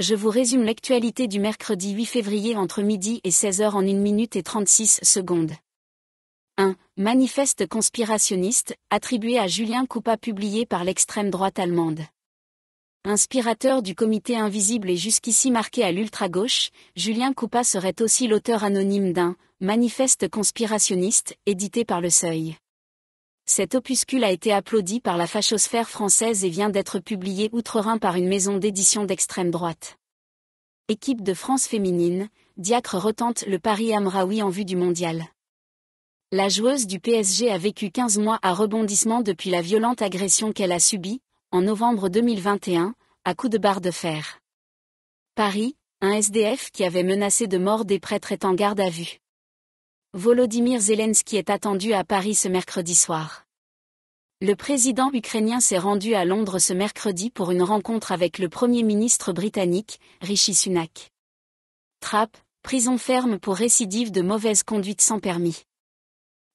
Je vous résume l'actualité du mercredi 8 février entre midi et 16h en 1 minute et 36 secondes. 1. Manifeste conspirationniste, attribué à Julien Coupa publié par l'extrême droite allemande. Inspirateur du comité invisible et jusqu'ici marqué à l'ultra-gauche, Julien Coupa serait aussi l'auteur anonyme d'un manifeste conspirationniste édité par le Seuil. Cet opuscule a été applaudi par la fachosphère française et vient d'être publié outre-Rhin par une maison d'édition d'extrême droite. Équipe de France féminine, Diacre retente le paris Amraoui en vue du mondial. La joueuse du PSG a vécu 15 mois à rebondissement depuis la violente agression qu'elle a subie, en novembre 2021, à coups de barre de fer. Paris, un SDF qui avait menacé de mort des prêtres est en garde à vue. Volodymyr Zelensky est attendu à Paris ce mercredi soir. Le président ukrainien s'est rendu à Londres ce mercredi pour une rencontre avec le Premier ministre britannique, Rishi Sunak. Trappe, prison ferme pour récidive de mauvaise conduite sans permis.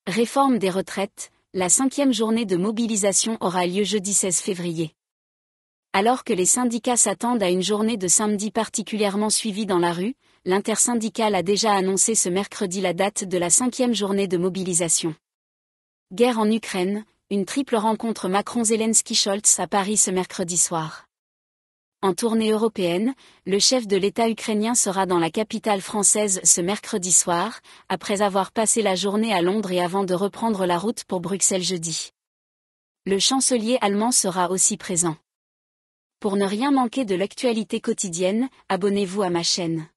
Réforme des retraites, la cinquième journée de mobilisation aura lieu jeudi 16 février. Alors que les syndicats s'attendent à une journée de samedi particulièrement suivie dans la rue, l'intersyndicale a déjà annoncé ce mercredi la date de la cinquième journée de mobilisation. Guerre en Ukraine, une triple rencontre Macron-Zelensky-Scholz à Paris ce mercredi soir. En tournée européenne, le chef de l'État ukrainien sera dans la capitale française ce mercredi soir, après avoir passé la journée à Londres et avant de reprendre la route pour Bruxelles jeudi. Le chancelier allemand sera aussi présent. Pour ne rien manquer de l'actualité quotidienne, abonnez-vous à ma chaîne.